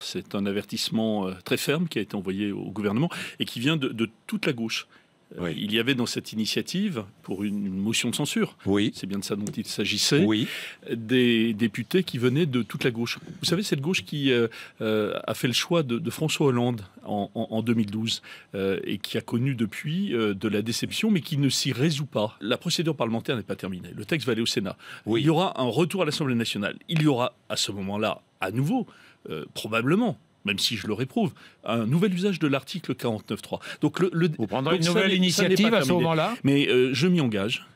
C'est un avertissement euh, très ferme qui a été envoyé au gouvernement et qui vient de, toute la gauche. Euh, il y avait dans cette initiative, pour une motion de censure, oui. c'est bien de ça dont il s'agissait, oui. des députés qui venaient de toute la gauche. Vous savez, cette gauche qui euh, a fait le choix de, François Hollande en, 2012 et qui a connu depuis de la déception, mais qui ne s'y résout pas. La procédure parlementaire n'est pas terminée. Le texte va aller au Sénat. Il y aura un retour à l'Assemblée nationale. Il y aura à ce moment-là à nouveau, euh, probablement, même si je le réprouve, un nouvel usage de l'article 49.3. Donc, le, Vous prendrez une nouvelle initiative à ce moment-là Mais euh, je m'y engage.